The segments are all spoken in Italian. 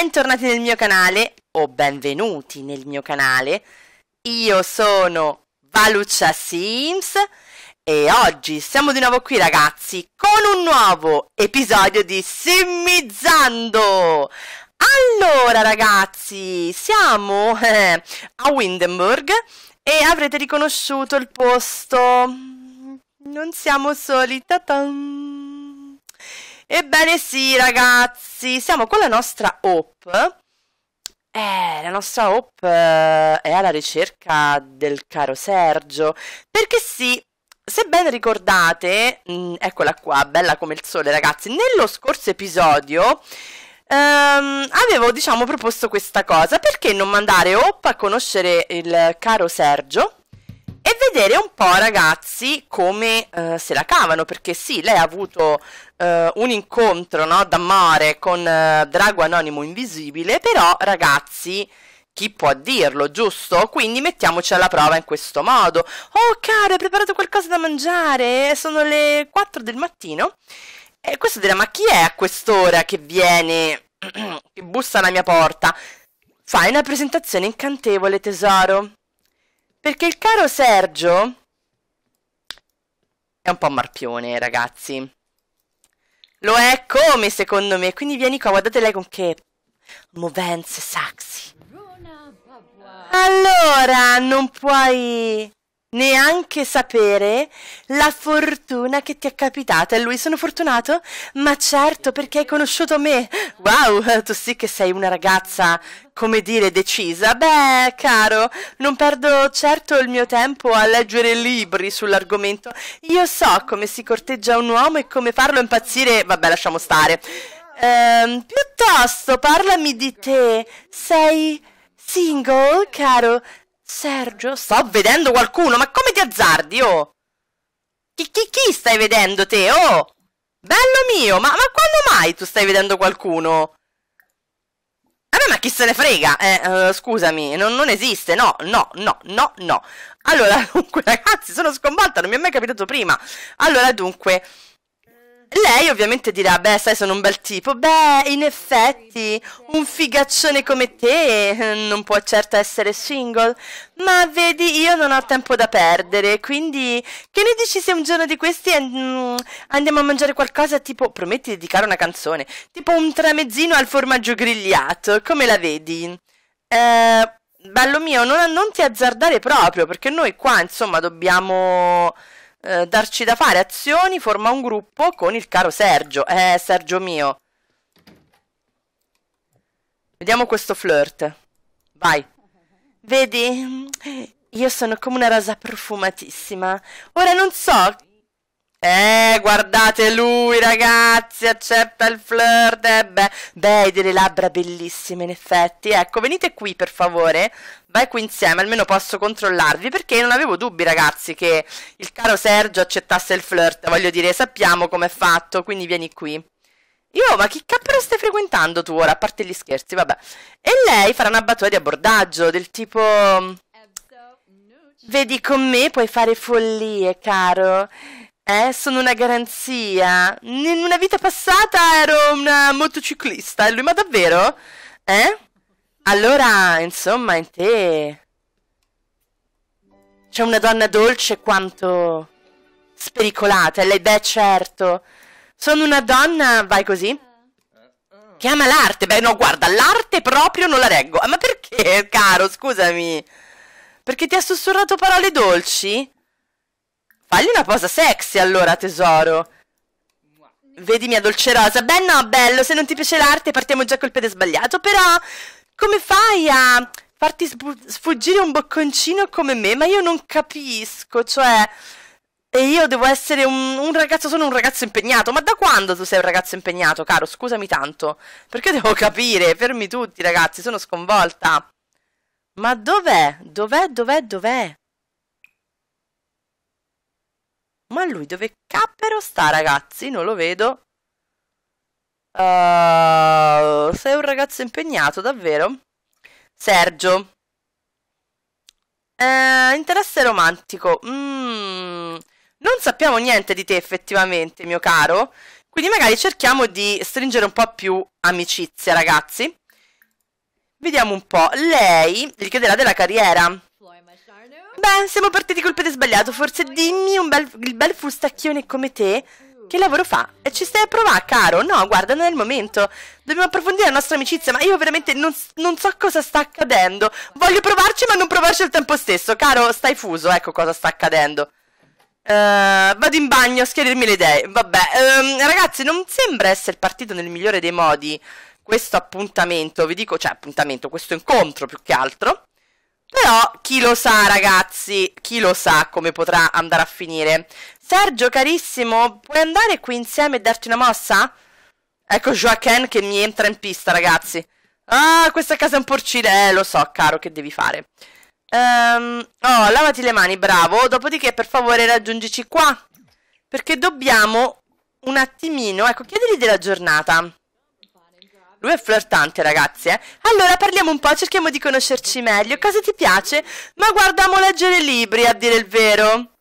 Bentornati nel mio canale, o benvenuti nel mio canale. Io sono Valuccia Sims e oggi siamo di nuovo qui ragazzi con un nuovo episodio di Simmizzando! Allora ragazzi, siamo eh, a Windenburg e avrete riconosciuto il posto. Non siamo soli, ta Ebbene sì, ragazzi, siamo con la nostra Hope. Eh, la nostra Hope eh, è alla ricerca del caro Sergio. Perché sì, se ben ricordate, mh, mm, eccola qua, bella come il sole, ragazzi, nello scorso episodio Um, avevo diciamo proposto questa cosa perché non mandare Hope a conoscere il caro Sergio e vedere un po' ragazzi come uh, se la cavano, perché sì, lei ha avuto uh, un incontro no, d'amore con uh, Drago Anonimo Invisibile, però ragazzi chi può dirlo, giusto? Quindi mettiamoci alla prova in questo modo. Oh caro, hai preparato qualcosa da mangiare? Sono le 4 del mattino? E questo dirà, ma chi è a quest'ora che viene, che bussa alla mia porta? Fai una presentazione incantevole, tesoro. Perché il caro Sergio è un po' marpione, ragazzi. Lo è come, secondo me. Quindi vieni qua, guardate lei con che movenze sexy. Allora, non puoi neanche sapere la fortuna che ti è capitata. E lui, sono fortunato? Ma certo, perché hai conosciuto me. Wow, tu sì che sei una ragazza, come dire, decisa. Beh, caro, non perdo certo il mio tempo a leggere libri sull'argomento. Io so come si corteggia un uomo e come farlo impazzire. Vabbè, lasciamo stare. Ehm, piuttosto, parlami di te. Sei single, caro? Sergio, sto vedendo qualcuno, ma come ti azzardi, oh? Chi, chi, chi stai vedendo te, oh? Bello mio, ma, ma quando mai tu stai vedendo qualcuno? Vabbè, ma chi se ne frega? Eh, uh, scusami, non, non, esiste, no, no, no, no, no. Allora, dunque, ragazzi, sono sconvolta, non mi è mai capitato prima. Allora, dunque, lei ovviamente dirà, beh, sai, sono un bel tipo. Beh, in effetti, un figaccione come te eh, non può certo essere single. Ma vedi, io non ho tempo da perdere, quindi che ne dici se un giorno di questi mm, andiamo a mangiare qualcosa tipo, prometti di dedicare una canzone, tipo un tramezzino al formaggio grigliato, come la vedi? Eh, bello mio, non, non ti azzardare proprio, perché noi qua, insomma, dobbiamo... Eh, darci da fare, azioni, forma un gruppo con il caro Sergio. Eh, Sergio mio. Vediamo questo flirt. Vai. Vedi, io sono come una rosa profumatissima. Ora non so eh, guardate lui, ragazzi, accetta il flirt. Eh beh, beh, delle labbra bellissime, in effetti. Ecco, venite qui, per favore. Vai qui insieme, almeno posso controllarvi, perché non avevo dubbi, ragazzi, che il caro Sergio accettasse il flirt. Voglio dire, sappiamo com'è fatto, quindi vieni qui. Io, ma che cappero stai frequentando tu ora, a parte gli scherzi, vabbè. E lei farà una battuta di abbordaggio, del tipo... Vedi, con me puoi fare follie, caro. Eh, sono una garanzia. In una vita passata ero una motociclista e lui, ma davvero? Eh? Allora, insomma, in te c'è una donna dolce quanto spericolata. E lei, beh, certo. Sono una donna, vai così? Che ama l'arte. Beh, no, guarda, l'arte proprio non la reggo. Ah, ma perché, caro, scusami? Perché ti ha sussurrato parole dolci? Fagli una cosa sexy allora, tesoro. Vedi mia dolce rosa. Beh no, bello, se non ti piace l'arte partiamo già col piede sbagliato, però come fai a farti sfuggire un bocconcino come me? Ma io non capisco, cioè... E io devo essere un, un, ragazzo, sono un ragazzo impegnato. Ma da quando tu sei un ragazzo impegnato, caro? Scusami tanto. Perché devo capire? Fermi tutti, ragazzi, sono sconvolta. Ma dov'è? Dov'è? Dov'è? Dov'è? ma lui dove cappero sta, ragazzi? Non lo vedo. Uh, sei un ragazzo impegnato, davvero? Sergio. Eh, interesse romantico. Mm, non sappiamo niente di te effettivamente, mio caro. Quindi magari cerchiamo di stringere un po' più amicizia, ragazzi. Vediamo un po'. Lei gli chiederà della carriera. Beh, siamo partiti col piede sbagliato, forse dimmi un bel, il bel frustacchione come te che lavoro fa? E ci stai a provare, caro? No, guarda, non è il momento. Dobbiamo approfondire la nostra amicizia, ma io veramente non, non, so cosa sta accadendo. Voglio provarci, ma non provarci al tempo stesso. Caro, stai fuso, ecco cosa sta accadendo. Uh, vado in bagno a schiarirmi le idee. Vabbè, um, ragazzi, non sembra essere partito nel migliore dei modi questo appuntamento. Vi dico, cioè, appuntamento, questo incontro più che altro. Però chi lo sa ragazzi, chi lo sa come potrà andare a finire. Sergio carissimo, puoi andare qui insieme e darti una mossa? Ecco Joaquin che mi entra in pista ragazzi. Ah, questa casa è un porcile. Eh, lo so caro, che devi fare? Um, oh, lavati le mani, bravo. Dopodiché per favore raggiungici qua. Perché dobbiamo un attimino, ecco, chiedigli della giornata. Lui è flirtante, ragazzi, eh? Allora, parliamo un po', cerchiamo di conoscerci meglio. Cosa ti piace? Ma guardiamo leggere libri, a dire il vero.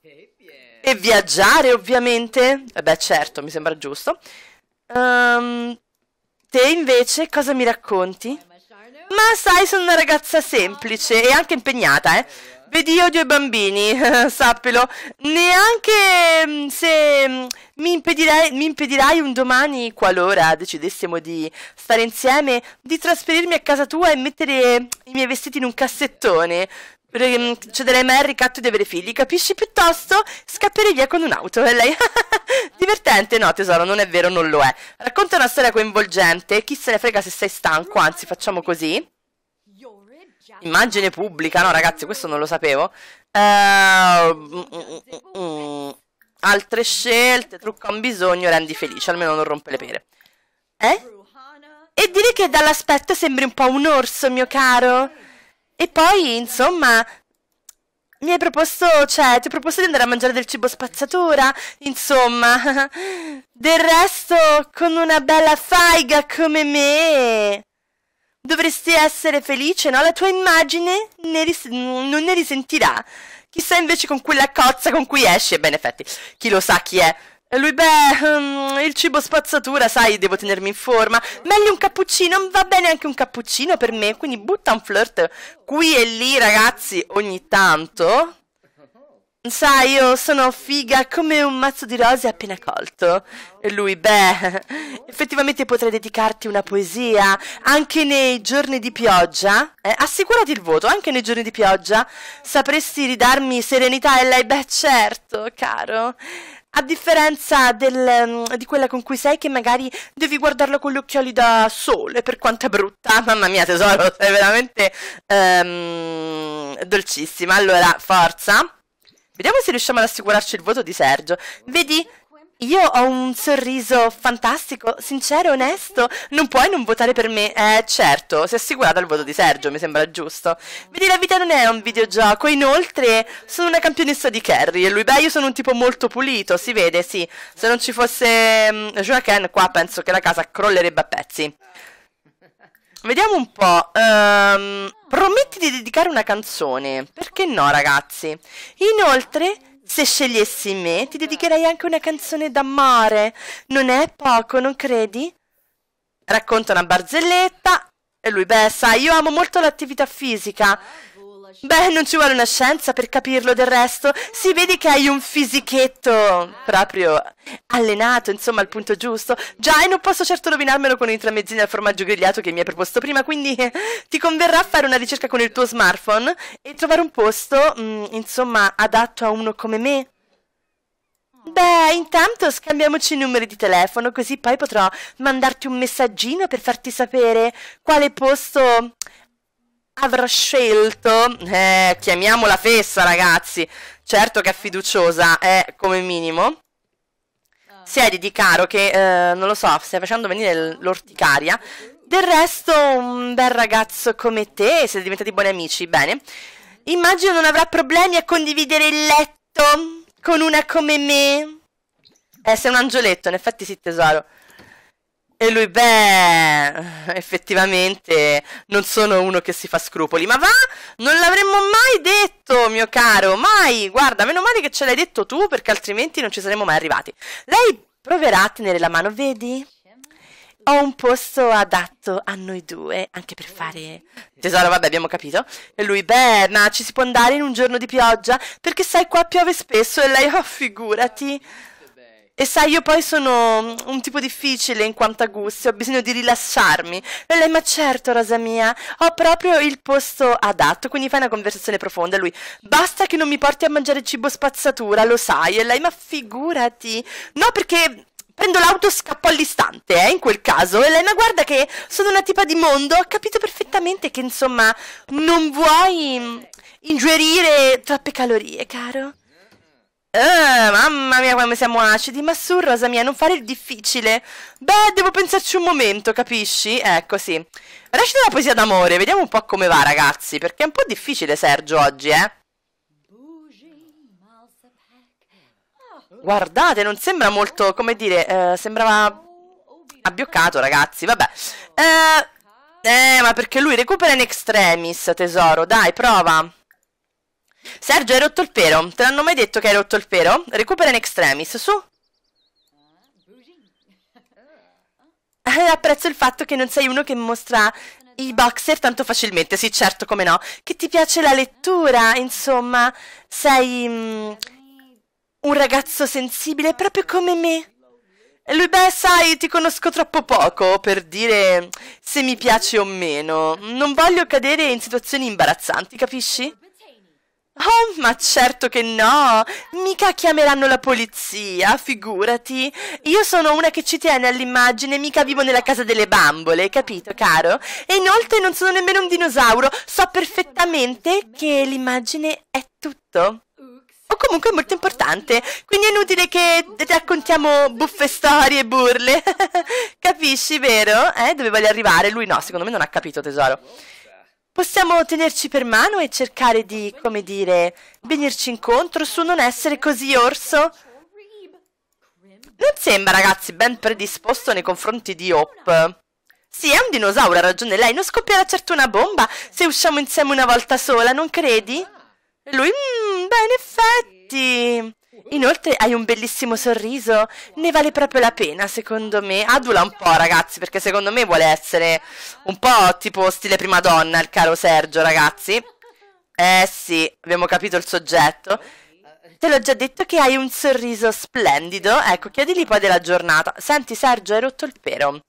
E viaggiare, ovviamente. Eh beh, certo, mi sembra giusto. Um, te, invece, cosa mi racconti? Ma sai, sono una ragazza semplice e anche impegnata, eh? Vedi, io odio i bambini, sappilo. Neanche mm, se mm, mi impedirai, mi impedirai, un domani, qualora decidessimo di stare insieme, di trasferirmi a casa tua e mettere i miei vestiti in un cassettone. Mm, Cederei mai al ricatto di avere figli, capisci? Piuttosto scapperei via con un'auto e lei. Divertente? No, tesoro, non è vero, non lo è. Racconta una storia coinvolgente. Chi se ne frega se sei stanco, anzi, facciamo così. Immagine pubblica, no ragazzi, questo non lo sapevo. Uh, mm, mm, altre scelte, trucca un bisogno, rendi felice, almeno non rompe le pere. Eh? E dire che dall'aspetto sembri un po' un orso, mio caro. E poi, insomma, mi hai proposto, cioè, ti ho proposto di andare a mangiare del cibo spazzatura, insomma. Del resto, con una bella faiga come me. Dovresti essere felice, no? La tua immagine ne non ne risentirà. Chissà invece con quella cozza con cui esce. Beh, in effetti, chi lo sa chi è. E lui, beh, um, il cibo spazzatura, sai, devo tenermi in forma. Meglio un cappuccino, va bene anche un cappuccino per me, quindi butta un flirt qui e lì, ragazzi, ogni tanto. Sai, io sono figa come un mazzo di rose appena colto. E lui, beh, effettivamente potrei dedicarti una poesia anche nei giorni di pioggia. Eh, assicurati il voto, anche nei giorni di pioggia. Sapresti ridarmi serenità e lei, beh, certo, caro. A differenza del, mm, di quella con cui sei, che magari devi guardarla con gli occhiali da sole, per quanto è brutta. Mamma mia, tesoro, sei veramente um, dolcissima. Allora, forza. Vediamo se riusciamo ad assicurarci il voto di Sergio. Vedi, io ho un sorriso fantastico, sincero, onesto. Non puoi non votare per me. Eh, certo, si è assicurata il voto di Sergio, mi sembra giusto. Vedi, la vita non è un videogioco. Inoltre, sono una campionessa di Kerry E lui, beh, io sono un tipo molto pulito, si vede, sì. Se non ci fosse um, Joaquin qua, penso che la casa crollerebbe a pezzi. Vediamo un po'. Um, Prometti di dedicare una canzone. Perché no, ragazzi? Inoltre, se scegliessi me, ti dedicherei anche una canzone d'amore. Non è poco, non credi? Racconta una barzelletta e lui, beh, sai, io amo molto l'attività fisica Beh, non ci vuole una scienza per capirlo, del resto si vede che hai un fisichetto proprio allenato, insomma, al punto giusto. Già, e non posso certo rovinarmelo con i tramezzini al formaggio grigliato che mi hai proposto prima, quindi ti converrà fare una ricerca con il tuo smartphone e trovare un posto, mh, mm, insomma, adatto a uno come me. Beh, intanto scambiamoci i numeri di telefono, così poi potrò mandarti un messaggino per farti sapere quale posto avrà scelto, eh, chiamiamola fessa ragazzi, certo che è fiduciosa, è eh, come minimo, ah. siedi di caro che, eh, non lo so, stai facendo venire l'orticaria, del resto un bel ragazzo come te, siete diventati buoni amici, bene, immagino non avrà problemi a condividere il letto con una come me. Eh, sei un angioletto, in effetti sì tesoro. E lui, beh, effettivamente non sono uno che si fa scrupoli, ma va, non l'avremmo mai detto, mio caro, mai, guarda, meno male che ce l'hai detto tu, perché altrimenti non ci saremmo mai arrivati. Lei proverà a tenere la mano, vedi? Ho un posto adatto a noi due, anche per fare... Tesoro, vabbè, abbiamo capito. E lui, beh, ma ci si può andare in un giorno di pioggia? Perché sai, qua piove spesso e lei, oh, figurati... E sai, io poi sono mm, un tipo difficile in quanto a gusti, ho bisogno di rilassarmi. E lei, ma certo, Rosa mia, ho proprio il posto adatto, quindi fai una conversazione profonda. Lui, basta che non mi porti a mangiare cibo spazzatura, lo sai. E lei, ma figurati. No, perché prendo l'auto e scappo all'istante, eh, in quel caso. E lei, ma guarda che sono una tipa di mondo, ho capito perfettamente che, insomma, non vuoi mm, ingerire troppe calorie, caro. Ah, mamma mia, come siamo acidi. Ma su, Rosa mia, non fare il difficile. Beh, devo pensarci un momento, capisci? Ecco, sì. Recita la poesia d'amore, vediamo un po' come va, ragazzi. Perché è un po' difficile, Sergio, oggi, eh? Guardate, non sembra molto, come dire, eh, sembrava abbioccato, ragazzi. Vabbè. Eh, eh, ma perché lui recupera in extremis, tesoro. Dai, prova. Sergio, hai rotto il pero. Te l'hanno mai detto che hai rotto il pero? Recupera in extremis, su. Eh, apprezzo il fatto che non sei uno che mostra i boxer tanto facilmente, sì, certo, come no. Che ti piace la lettura, insomma, sei mm, un ragazzo sensibile proprio come me. Lui, beh, sai, ti conosco troppo poco per dire se mi piace o meno. Non voglio cadere in situazioni imbarazzanti, capisci? Oh, ma certo che no! Mica chiameranno la polizia, figurati! Io sono una che ci tiene all'immagine, mica vivo nella casa delle bambole, capito, caro? E inoltre non sono nemmeno un dinosauro, so perfettamente che l'immagine è tutto. O comunque è molto importante, quindi è inutile che raccontiamo buffe storie e burle. Capisci, vero? Eh, dove voglio arrivare? Lui no, secondo me non ha capito, tesoro possiamo tenerci per mano e cercare di, come dire, venirci incontro su non essere così orso? Non sembra, ragazzi, ben predisposto nei confronti di Hope. Sì, è un dinosauro, ha ragione lei. Non scoppierà certo una bomba se usciamo insieme una volta sola, non credi? Lui, mm, beh, in effetti... Inoltre hai un bellissimo sorriso, ne vale proprio la pena secondo me. Adula un po' ragazzi, perché secondo me vuole essere un po' tipo stile prima donna il caro Sergio ragazzi. Eh sì, abbiamo capito il soggetto. Te l'ho già detto che hai un sorriso splendido. Ecco, chiedili poi della giornata. Senti Sergio, hai rotto il pero.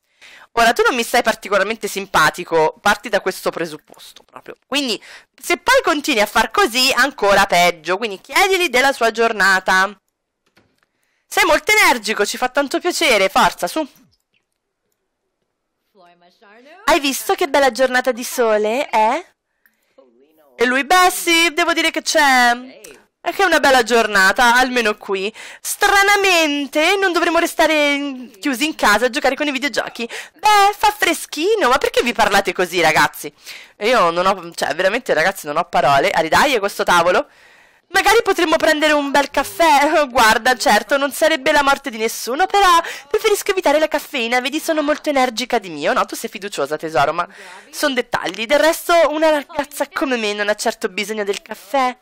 Ora, tu non mi stai particolarmente simpatico, parti da questo presupposto proprio. Quindi, se poi continui a far così, ancora peggio. Quindi chiedili della sua giornata. Sei molto energico, ci fa tanto piacere, forza, su. Hai visto che bella giornata di sole, eh? E lui, beh sì, devo dire che c'è. E che è una bella giornata, almeno qui. Stranamente non dovremmo restare chiusi in casa a giocare con i videogiochi. Beh, fa freschino, ma perché vi parlate così, ragazzi? Io non ho, cioè, veramente, ragazzi, non ho parole. Aridai a questo tavolo? Magari potremmo prendere un bel caffè. Guarda, certo, non sarebbe la morte di nessuno, però preferisco evitare la caffeina. Vedi, sono molto energica di mio. No, tu sei fiduciosa, tesoro, ma sono dettagli. Del resto, una ragazza come me non ha certo bisogno del caffè.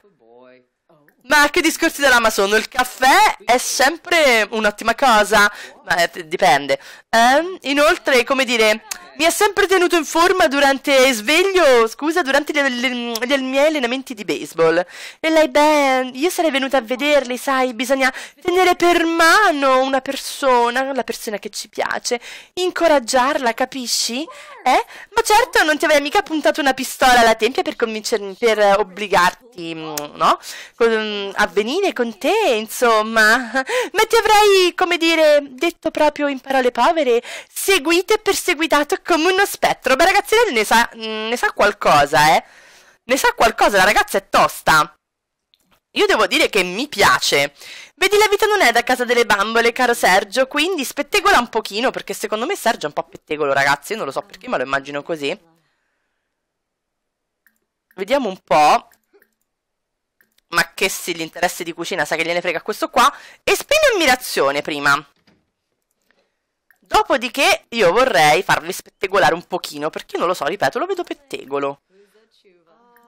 Ma che discorsi dell'Amazon? Il caffè è sempre un'ottima cosa? Ma eh, dipende. Eh, inoltre, come dire, mi ha sempre tenuto in forma durante sveglio, scusa, durante gli, gli, gli, miei allenamenti di baseball. E lei, Ben, io sarei venuta a vederli, sai, bisogna tenere per mano una persona, la persona che ci piace, incoraggiarla, capisci? Eh? Ma certo non ti avrei mica puntato una pistola alla tempia per, convincermi, per obbligarti, mm, no? Mm, a venire con te, insomma. Ma ti avrei, come dire, detto proprio in parole povere, seguito e perseguitato come uno spettro. Beh, ragazzina ne sa, mm, ne sa qualcosa, eh? Ne sa qualcosa, la ragazza è tosta. Io devo dire che mi piace. Vedi, la vita non è da casa delle bambole, caro Sergio, quindi spettegola un pochino, perché secondo me Sergio è un po' pettegolo, ragazzi, io non lo so perché, ma lo immagino così. Vediamo un po'. Ma che sì, l'interesse di cucina sa che gliene frega questo qua. Esprime ammirazione prima. Dopodiché io vorrei farvi spettegolare un pochino, perché io non lo so, ripeto, lo vedo pettegolo.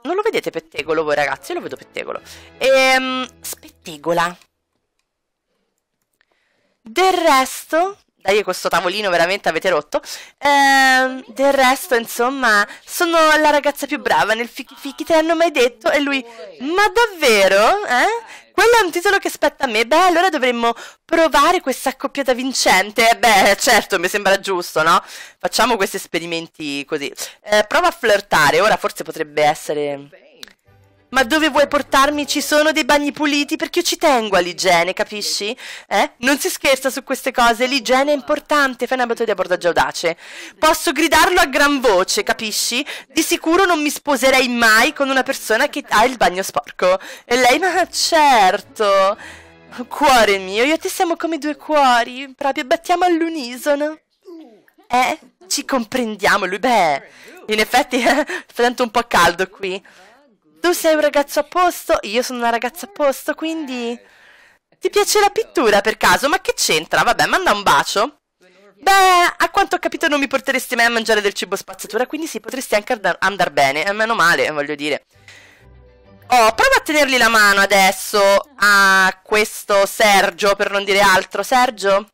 Non lo vedete pettegolo voi ragazzi, io lo vedo pettegolo. Ehm, spettegola. Del resto, dai questo tavolino veramente avete rotto, ehm, del resto insomma sono la ragazza più brava nel fichi fichi te l'hanno mai detto e lui ma davvero? Eh? Quello è un titolo che spetta a me, beh allora dovremmo provare questa accoppiata vincente, eh, beh certo mi sembra giusto no? Facciamo questi esperimenti così, eh, prova a flirtare, ora forse potrebbe essere... Ma dove vuoi portarmi? Ci sono dei bagni puliti perché io ci tengo all'igiene, capisci? Eh? Non si scherza su queste cose, l'igiene è importante, fai una abito di abordaggio audace. Posso gridarlo a gran voce, capisci? Di sicuro non mi sposerei mai con una persona che ha il bagno sporco. E lei, ma certo, cuore mio, io e te siamo come due cuori, proprio battiamo all'unisono. Eh? Ci comprendiamo, lui, beh, in effetti eh, tanto un po' caldo qui. Tu sei un ragazzo a posto, io sono una ragazza a posto, quindi... Ti piace la pittura per caso? Ma che c'entra? Vabbè, manda un bacio. Beh, a quanto ho capito non mi porteresti mai a mangiare del cibo spazzatura, quindi sì, potresti anche andar bene, e eh, meno male, eh, voglio dire. Oh, prova a tenergli la mano adesso a questo Sergio, per non dire altro. Sergio?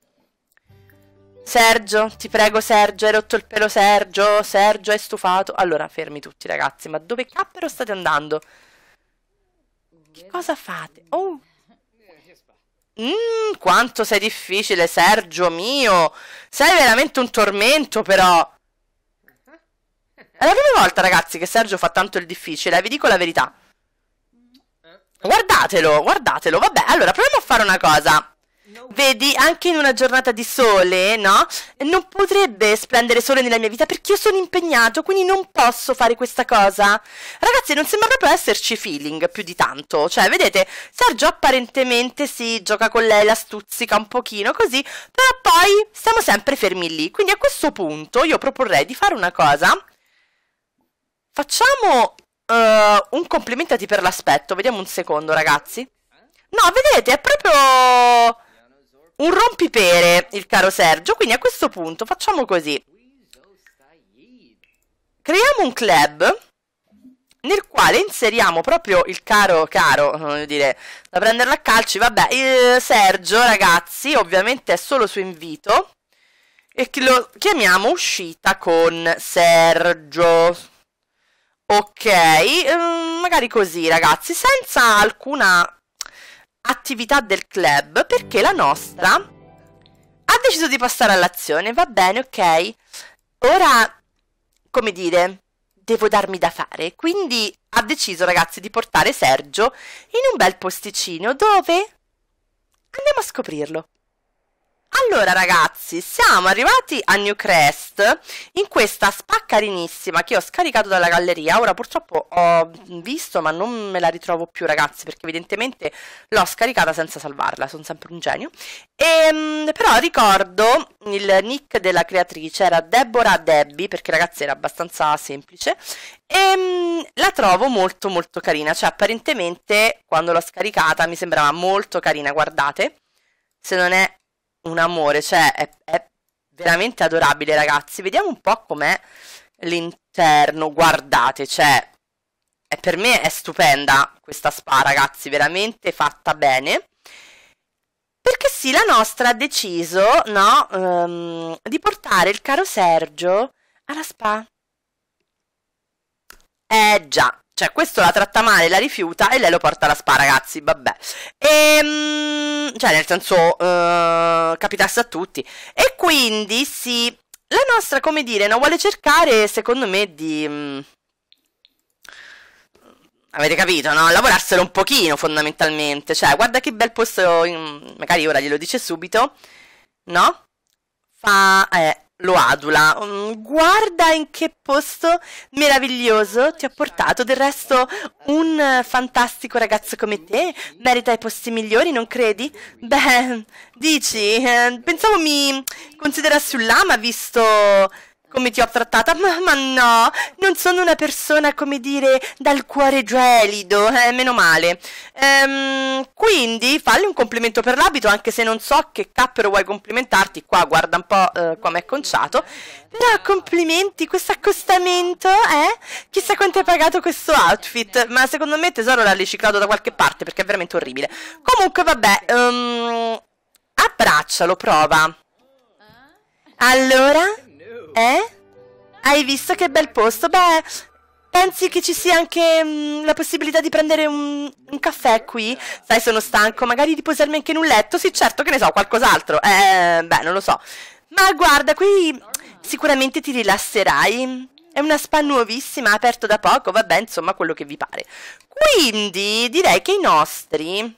Sergio, ti prego Sergio, hai rotto il pelo Sergio, Sergio è stufato. Allora, fermi tutti ragazzi, ma dove cappero state andando? Che cosa fate? Oh! Mmm, quanto sei difficile Sergio mio! Sei veramente un tormento però! È la prima volta ragazzi che Sergio fa tanto il difficile, vi dico la verità. Guardatelo, guardatelo, vabbè, allora proviamo a fare una cosa. Vedi, anche in una giornata di sole, no? Non potrebbe splendere sole nella mia vita perché io sono impegnato, quindi non posso fare questa cosa. Ragazzi, non sembra proprio esserci feeling più di tanto. Cioè, vedete, Sergio apparentemente si gioca con lei, la stuzzica un pochino, così, però poi stiamo sempre fermi lì. Quindi a questo punto io proporrei di fare una cosa. Facciamo uh, un complimentati per l'aspetto. Vediamo un secondo, ragazzi. No, vedete, è proprio un rompipere, il caro Sergio. Quindi a questo punto facciamo così. Creiamo un club nel quale inseriamo proprio il caro, caro, eh, voglio dire, da prenderla a calci, vabbè, eh, Sergio, ragazzi, ovviamente è solo su invito, e lo chiamiamo uscita con Sergio. Ok, eh, magari così, ragazzi, senza alcuna attività del club perché la nostra ha deciso di passare all'azione, va bene, ok. Ora, come dire, devo darmi da fare, quindi ha deciso ragazzi di portare Sergio in un bel posticino dove andiamo a scoprirlo. Allora ragazzi, siamo arrivati a Newcrest in questa spaccarinissima che ho scaricato dalla galleria. Ora purtroppo ho visto ma non me la ritrovo più ragazzi perché evidentemente l'ho scaricata senza salvarla, sono sempre un genio. E, ehm, però ricordo il nick della creatrice era Deborah Debbie perché ragazzi era abbastanza semplice e ehm, la trovo molto molto carina, cioè apparentemente quando l'ho scaricata mi sembrava molto carina, guardate. Se non è un amore, cioè è, è veramente adorabile ragazzi. Vediamo un po' com'è l'interno, guardate, cioè per me è stupenda questa spa ragazzi, veramente fatta bene. Perché sì, la nostra ha deciso, no, um, di portare il caro Sergio alla spa. Eh già, cioè, questo la tratta male, la rifiuta e lei lo porta alla spa, ragazzi, vabbè. Ehm. cioè, nel senso, uh, capitasse a tutti. E quindi, sì, la nostra, come dire, non vuole cercare, secondo me, di... Mh, mm, avete capito, no? Lavorarselo un pochino, fondamentalmente. Cioè, guarda che bel posto, in, magari ora glielo dice subito, no? Fa... Eh, lo adula. Mm, guarda in che posto meraviglioso ti ha portato. Del resto, un fantastico ragazzo come te merita i posti migliori, non credi? Beh, dici, eh, pensavo mi considerassi un lama visto come ti ho trattata, ma, ma, no, non sono una persona, come dire, dal cuore gelido, eh, meno male. Ehm, quindi falli un complimento per l'abito, anche se non so che cappero vuoi complimentarti, qua guarda un po' eh, come è conciato, No, complimenti, questo accostamento, eh? Chissà quanto hai pagato questo outfit, ma secondo me tesoro l'ha riciclato da qualche parte, perché è veramente orribile. Comunque vabbè, um, abbraccialo, prova. Allora? Eh? Hai visto che bel posto? Beh, pensi che ci sia anche mh, mm, la possibilità di prendere un, un, caffè qui? Sai, sono stanco, magari di posarmi anche in un letto? Sì, certo, che ne so, qualcos'altro. Eh, beh, non lo so. Ma guarda, qui sicuramente ti rilasserai. È una spa nuovissima, aperto da poco, vabbè, insomma, quello che vi pare. Quindi, direi che i nostri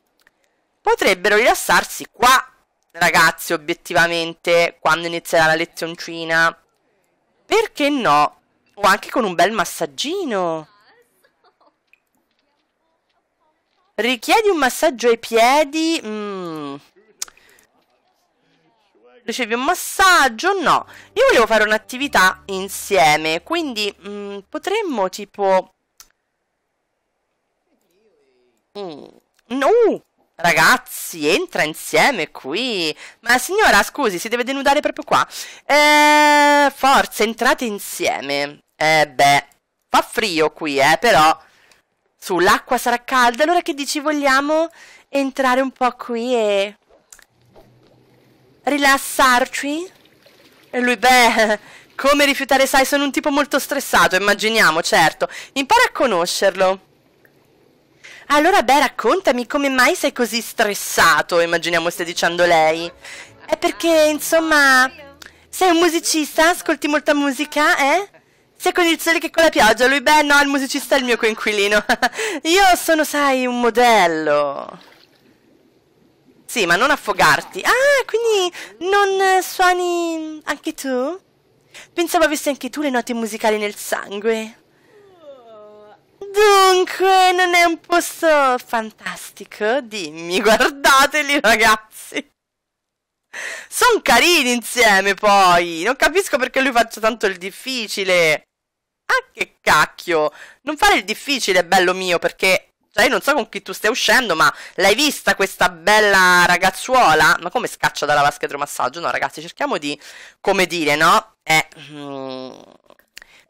potrebbero rilassarsi qua, ragazzi, obiettivamente, quando inizierà la lezioncina. Perché no? O anche con un bel massaggino. Richiedi un massaggio ai piedi? Mm. Ricevi un massaggio? No. Io volevo fare un'attività insieme, quindi mm, potremmo tipo... Mm. No! Ragazzi, entra insieme qui. Ma signora, scusi, si deve denudare proprio qua. Eh, forza, entrate insieme. Eh beh, fa frio qui, eh, però. Su, l'acqua sarà calda. Allora che dici, vogliamo entrare un po' qui e... Rilassarci? E lui, beh, come rifiutare, sai, sono un tipo molto stressato, immaginiamo, certo. Impara a conoscerlo. Allora, beh, raccontami come mai sei così stressato, immaginiamo stia dicendo lei. È perché, insomma, sei un musicista, ascolti molta musica, eh? Sia con il sole che con la pioggia, lui, beh, no, il musicista è il mio coinquilino. Io sono, sai, un modello. Sì, ma non affogarti. Ah, quindi non suoni anche tu? Pensavo avessi anche tu le note musicali nel sangue. Dunque, non è un posto fantastico? Dimmi, guardateli ragazzi. Sono carini insieme poi. Non capisco perché lui faccia tanto il difficile. Ah, che cacchio. Non fare il difficile, bello mio, perché... Cioè, io non so con chi tu stai uscendo, ma l'hai vista questa bella ragazzuola? Ma come scaccia dalla vasca idromassaggio? No, ragazzi, cerchiamo di... Come dire, no? Eh... Mm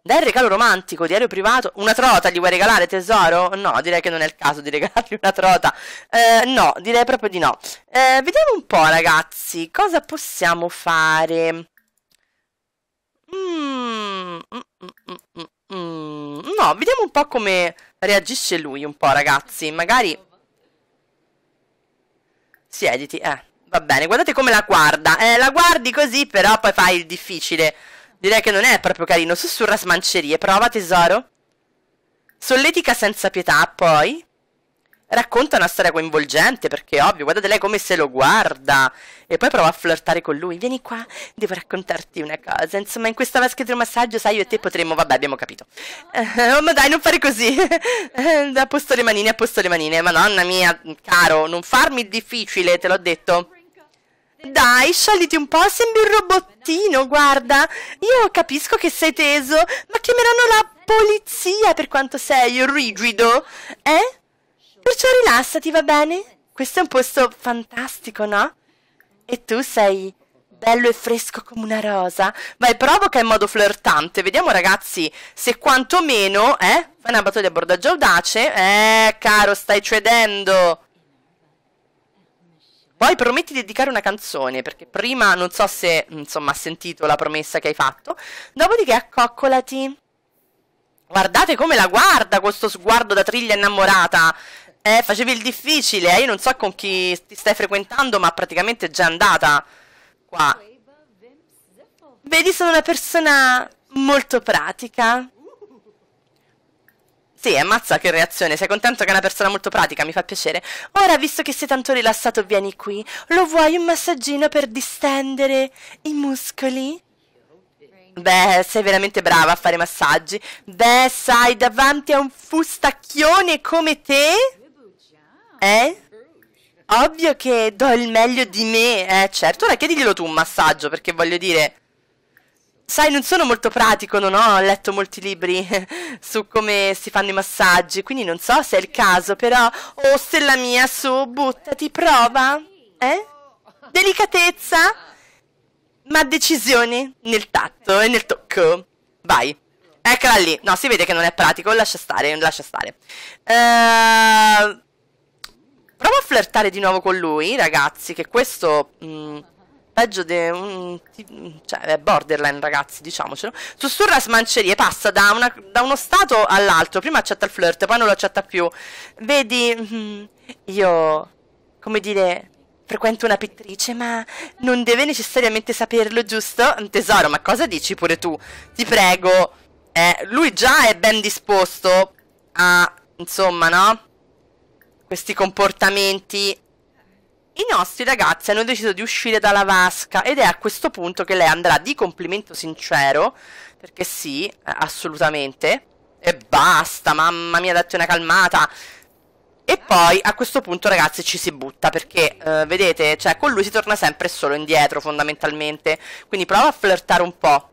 dai regalo romantico diario privato. Una trota gli vuoi regalare, tesoro? No, direi che non è il caso di regalargli una trota. Eh, no, direi proprio di no. Eh, vediamo un po', ragazzi, cosa possiamo fare. Mm, mm, mm, no, vediamo un po' come reagisce lui, un po', ragazzi. Magari... Siediti, eh. Va bene, guardate come la guarda. Eh, la guardi così, però poi fai il difficile. Direi che non è proprio carino. Sussurra smancerie. Prova, tesoro. Solletica senza pietà, poi. Racconta una storia coinvolgente, perché ovvio, guardate lei come se lo guarda. E poi prova a flirtare con lui. Vieni qua, devo raccontarti una cosa. Insomma, in questa vasca di massaggio, sai, io e te potremmo... Vabbè, abbiamo capito. Eh, oh, ma dai, non fare così. Eh, a posto le manine, a posto le manine. Madonna mia, caro, non farmi difficile, te l'ho detto. Dai, sciogliti un po', sembri un robottino, guarda. Io capisco che sei teso, ma chiameranno la polizia per quanto sei rigido, eh? Perciò rilassati, va bene? Questo è un posto fantastico, no? E tu sei bello e fresco come una rosa. Vai, provoca in modo flirtante. Vediamo, ragazzi, se quantomeno, eh? Fai una battaglia a bordaggio audace. Eh, caro, stai cedendo. Poi prometti di dedicare una canzone, perché prima non so se insomma ha sentito la promessa che hai fatto. Dopodiché accoccolati. Guardate come la guarda questo sguardo da triglia innamorata. Eh, facevi il difficile, eh? io non so con chi ti stai frequentando, ma praticamente è già andata qua. Vedi, sono una persona molto pratica te, ammazza che reazione, sei contento che è una persona molto pratica, mi fa piacere. Ora, visto che sei tanto rilassato, vieni qui. Lo vuoi un massaggino per distendere i muscoli? Beh, sei veramente brava a fare massaggi. Beh, sai, davanti a un fustacchione come te? Eh? Ovvio che do il meglio di me, eh, certo. Ora chiediglielo tu un massaggio, perché voglio dire... Sai, non sono molto pratico, non ho letto molti libri su come si fanno i massaggi, quindi non so se è il caso, però... Oh, stella mia, su, buttati, prova! Eh? Delicatezza, ma decisione nel tatto e nel tocco. Vai. Eccola lì. No, si vede che non è pratico, lascia stare, lascia stare. Uh... Prova a flirtare di nuovo con lui, ragazzi, che questo... Mh mm, peggio di un... cioè è borderline ragazzi, diciamocelo. Sussurra smancerie, passa da, una, da uno stato all'altro, prima accetta il flirt, poi non lo accetta più. Vedi, mm-hmm, io, come dire, frequento una pittrice, ma non deve necessariamente saperlo, giusto? Tesoro, ma cosa dici pure tu? Ti prego. Eh, lui già è ben disposto a, insomma, no? Questi comportamenti i nostri ragazzi hanno deciso di uscire dalla vasca ed è a questo punto che lei andrà di complimento sincero, perché sì, eh, assolutamente, e basta, mamma mia, datti una calmata. E poi a questo punto ragazzi ci si butta perché eh, vedete, cioè con lui si torna sempre solo indietro fondamentalmente, quindi prova a flirtare un po'.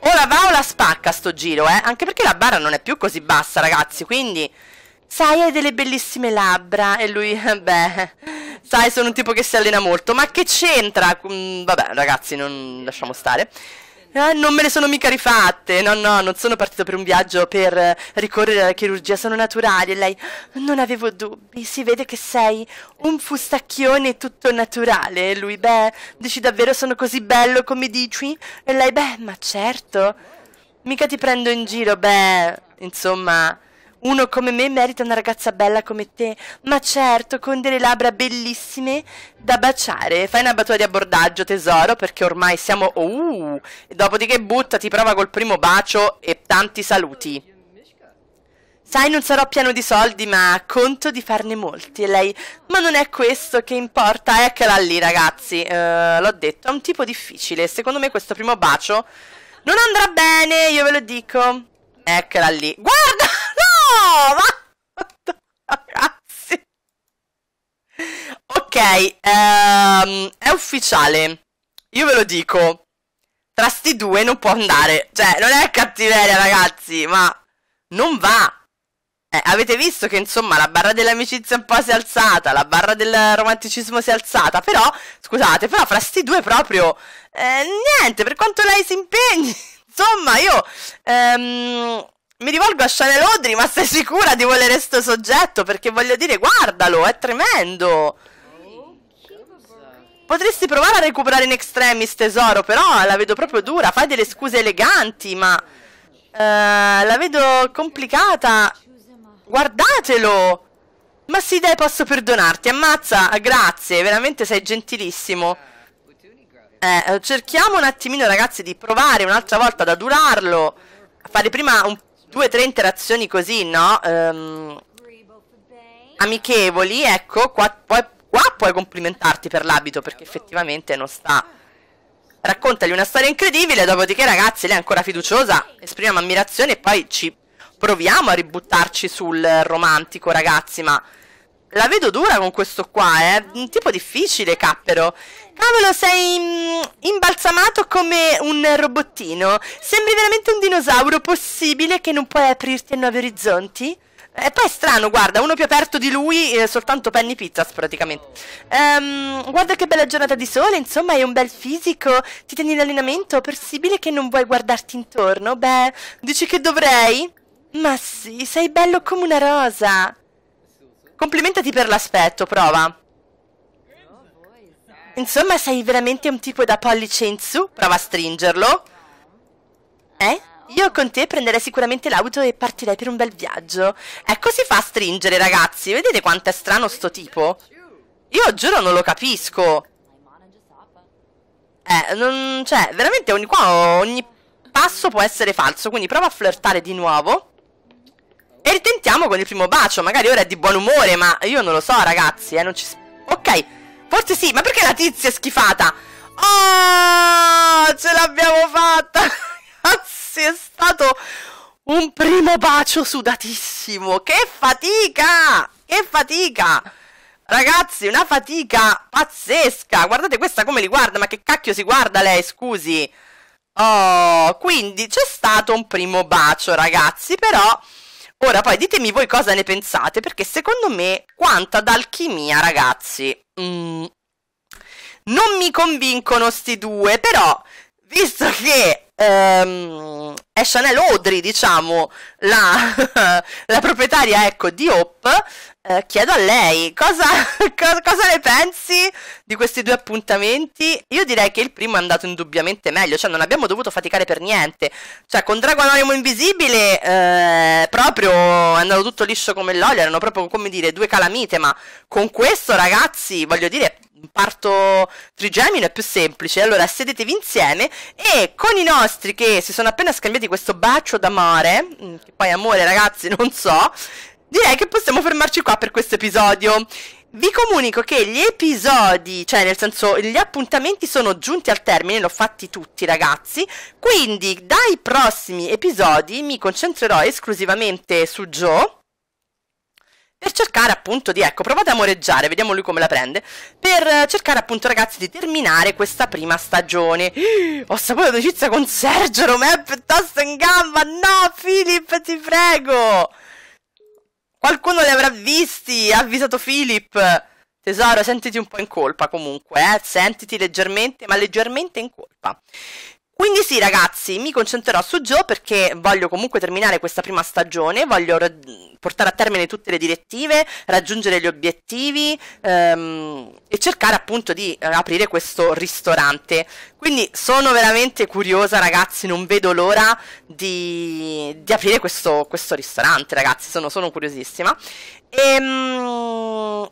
Ora va o la spacca sto giro, eh, anche perché la barra non è più così bassa ragazzi, quindi... Sai, hai delle bellissime labbra. E lui, beh, sai, sono un tipo che si allena molto. Ma che c'entra? Mm, vabbè, ragazzi, non lasciamo stare. Eh, non me le sono mica rifatte. No, no, non sono partito per un viaggio per ricorrere alla chirurgia, sono naturale. E lei, non avevo dubbi. Si vede che sei un fustacchione tutto naturale. E lui, beh, dici davvero sono così bello come dici? E lei, beh, ma certo. Mica ti prendo in giro, beh, insomma. Uno come me merita una ragazza bella come te, ma certo, con delle labbra bellissime da baciare. Fai una battuta di abbordaggio, tesoro, perché ormai siamo... Uh, e dopodiché butta, ti prova col primo bacio e tanti saluti. Sai, non sarò pieno di soldi, ma conto di farne molti. E lei, ma non è questo che importa, eccola lì, ragazzi. Uh, l'ho detto, è un tipo difficile. Secondo me questo primo bacio non andrà bene, io ve lo dico. Eccola lì. Guarda! ma... Ragazzi. Ok, ehm, è ufficiale. Io ve lo dico. Tra sti due non può andare. Cioè, non è cattiveria, ragazzi, ma non va. Eh, avete visto che insomma la barra dell'amicizia un po' si è alzata, la barra del romanticismo si è alzata, però, scusate, però fra sti due proprio, eh, niente, per quanto lei si impegni, insomma io, ehm, mi rivolgo a Chanel Audrey, ma sei sicura di volere sto soggetto? Perché voglio dire, guardalo, è tremendo. Potresti provare a recuperare in extremis, tesoro, però la vedo proprio dura. Fai delle scuse eleganti, ma... Eh, la vedo complicata. Guardatelo! Ma sì, dai, posso perdonarti. Ammazza, ah, grazie, veramente sei gentilissimo. Eh, cerchiamo un attimino, ragazzi, di provare un'altra volta ad adurarlo. A fare prima un due o tre interazioni così, no? Um, amichevoli, ecco, qua, poi, qua puoi complimentarti per l'abito perché effettivamente non sta... Raccontagli una storia incredibile, dopodiché ragazzi, lei è ancora fiduciosa, esprimiamo ammirazione e poi ci proviamo a ributtarci sul romantico, ragazzi, ma... La vedo dura con questo qua, è eh? un tipo difficile, cappero. Cavolo, sei mm, imbalsamato come un robottino. Sembri veramente un dinosauro. Possibile che non puoi aprirti a nuovi orizzonti? E eh, poi è strano, guarda, uno più aperto di lui, è eh, soltanto Penny Pizzas praticamente. Um, guarda che bella giornata di sole, insomma, hai un bel fisico, ti tieni in allenamento, possibile che non vuoi guardarti intorno? Beh, dici che dovrei? Ma sì, sei bello come una rosa. Complimentati per l'aspetto, prova. Insomma, sei veramente un tipo da pollice in su? Prova a stringerlo. Eh? Io con te prenderei sicuramente l'auto e partirei per un bel viaggio. Ecco si fa a stringere, ragazzi. Vedete quanto è strano sto tipo? Io giuro non lo capisco. Eh, non... Cioè, veramente ogni, qua ogni passo può essere falso. Quindi prova a flirtare di nuovo. E ritentiamo con il primo bacio. Magari ora è di buon umore, ma io non lo so, ragazzi. Eh, non ci... Ok, Forse sì, ma perché la tizia è schifata? Oh, ce l'abbiamo fatta! Ragazzi, è stato un primo bacio sudatissimo! Che fatica! Che fatica! Ragazzi, una fatica pazzesca! Guardate questa come li guarda, ma che cacchio si guarda lei, scusi! Oh, quindi c'è stato un primo bacio, ragazzi, però... Ora poi ditemi voi cosa ne pensate, perché secondo me quanta d'alchimia, ragazzi, mm, non mi convincono sti due, però visto che um, è Chanel Audrey, diciamo, la, la proprietaria ecco, di Hope, eh, chiedo a lei cosa, cosa, cosa, ne pensi di questi due appuntamenti. Io direi che il primo è andato indubbiamente meglio, cioè non abbiamo dovuto faticare per niente. Cioè, con Drago Anonimo Invisibile, eh, proprio è andato tutto liscio come l'olio, erano proprio come dire due calamite, ma con questo, ragazzi, voglio dire, parto trigemino è più semplice. Allora, sedetevi insieme e con i nostri che si sono appena scambiati questo bacio d'amore, mm, che poi amore ragazzi non so, direi che possiamo fermarci qua per questo episodio. Vi comunico che gli episodi, cioè nel senso gli appuntamenti sono giunti al termine, l'ho fatti tutti ragazzi, quindi dai prossimi episodi mi concentrerò esclusivamente su Joe per cercare appunto di, ecco, provate a moreggiare, vediamo lui come la prende, per cercare appunto ragazzi di terminare questa prima stagione. Ho saputo l'amicizia con Sergio Romè piuttosto in gamba, no Filippo ti prego! Qualcuno li avrà visti, ha avvisato Philip. Tesoro, sentiti un po' in colpa comunque, eh? Sentiti leggermente, ma leggermente in colpa. Quindi sì ragazzi, mi concentrerò su Joe perché voglio comunque terminare questa prima stagione, voglio portare a termine tutte le direttive, raggiungere gli obiettivi ehm, e cercare appunto di eh, aprire questo ristorante. Quindi sono veramente curiosa ragazzi, non vedo l'ora di, di, aprire questo, questo, ristorante ragazzi, sono, sono curiosissima. E, ehm,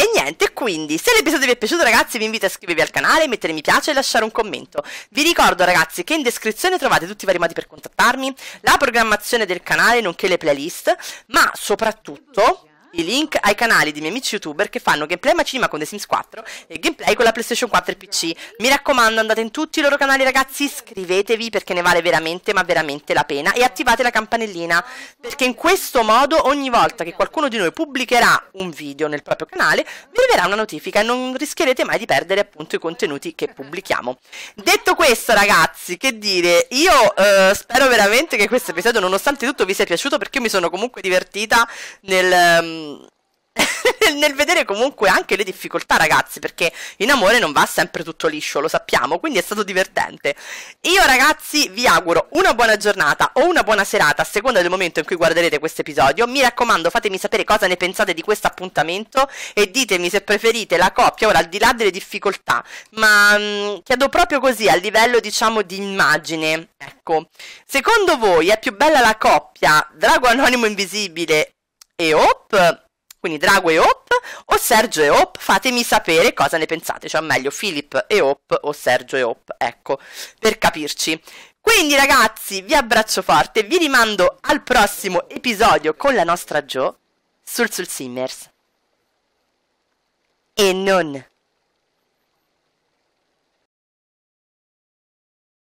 e niente, quindi, se l'episodio vi è piaciuto ragazzi vi invito a iscrivervi al canale, mettere mi piace e lasciare un commento. Vi ricordo ragazzi che in descrizione trovate tutti i vari modi per contattarmi, la programmazione del canale nonché le playlist, ma soprattutto i link ai canali di miei amici youtuber che fanno gameplay Machinima con The Sims 4 e gameplay con la PlayStation 4 e PC. Mi raccomando, andate in tutti i loro canali, ragazzi, iscrivetevi perché ne vale veramente, ma veramente la pena e attivate la campanellina perché in questo modo ogni volta che qualcuno di noi pubblicherà un video nel proprio canale vi arriverà una notifica e non rischierete mai di perdere appunto i contenuti che pubblichiamo. Detto questo, ragazzi, che dire, io eh, spero veramente che questo episodio nonostante tutto vi sia piaciuto perché io mi sono comunque divertita nel ehm, Ehm, nel vedere comunque anche le difficoltà, ragazzi, perché in amore non va sempre tutto liscio, lo sappiamo, quindi è stato divertente. Io, ragazzi, vi auguro una buona giornata o una buona serata, a seconda del momento in cui guarderete questo episodio. Mi raccomando, fatemi sapere cosa ne pensate di questo appuntamento e ditemi se preferite la coppia, ora al di là delle difficoltà, ma mh, mm, chiedo proprio così, a livello, diciamo, di immagine. Ecco, secondo voi è più bella la coppia Drago Anonimo Invisibile e Hop, quindi Drago e Hop o Sergio e Hop, fatemi sapere cosa ne pensate, cioè meglio Philip e Hop o Sergio e Hop, ecco, per capirci. Quindi ragazzi, vi abbraccio forte, vi rimando al prossimo episodio con la nostra Jo sul Soul Simmers. E non...